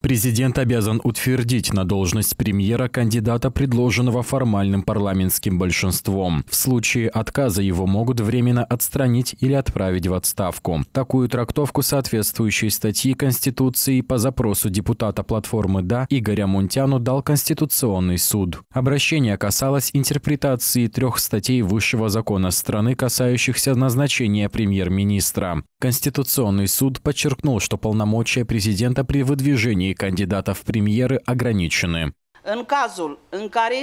Президент обязан утвердить на должность премьера кандидата, предложенного формальным парламентским большинством. В случае отказа его могут временно отстранить или отправить в отставку. Такую трактовку соответствующей статьи Конституции по запросу депутата платформы «Да» Игоря Мунтяну дал Конституционный суд. Обращение касалось интерпретации трех статей высшего закона страны, касающихся назначения премьер-министра. Конституционный суд подчеркнул, что полномочия президента при выдвижении избрании кандидата в премьеры ограничены. При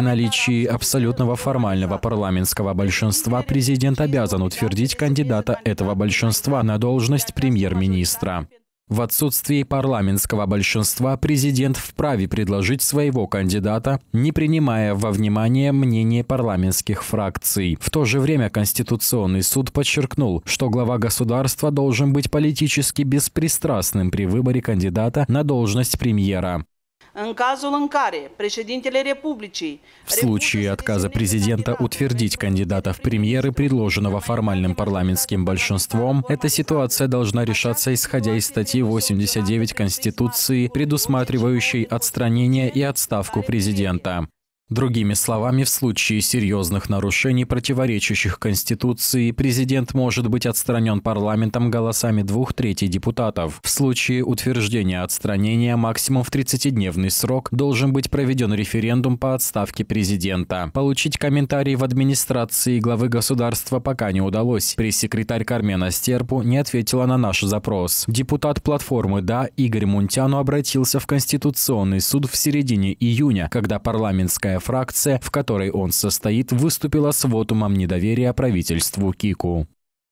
наличии абсолютного формального парламентского большинства президент обязан утвердить кандидата этого большинства на должность премьер-министра. В отсутствии парламентского большинства президент вправе предложить своего кандидата, не принимая во внимание мнение парламентских фракций. В то же время Конституционный суд подчеркнул, что глава государства должен быть политически беспристрастным при выборе кандидата на должность премьера. В случае отказа президента утвердить кандидата в премьеры, предложенного формальным парламентским большинством, эта ситуация должна решаться исходя из статьи 89 Конституции, предусматривающей отстранение и отставку президента. Другими словами, в случае серьезных нарушений, противоречащих Конституции, президент может быть отстранен парламентом голосами двух третей депутатов. В случае утверждения отстранения максимум в 30-дневный срок должен быть проведен референдум по отставке президента. Получить комментарий в администрации главы государства пока не удалось. Пресс-секретарь Кармена Стерпу не ответила на наш запрос. Депутат платформы «Да» Игорь Мунтяну обратился в Конституционный суд в середине июня, когда парламентская фракция, в которой он состоит, выступила с вотумом недоверия правительству Кику.